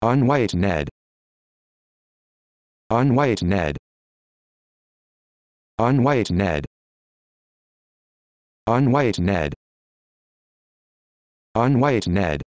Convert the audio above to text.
Unwhite Ned. Unwhite Ned. Unwhite Ned. Unwhite Ned. Unwhite Ned.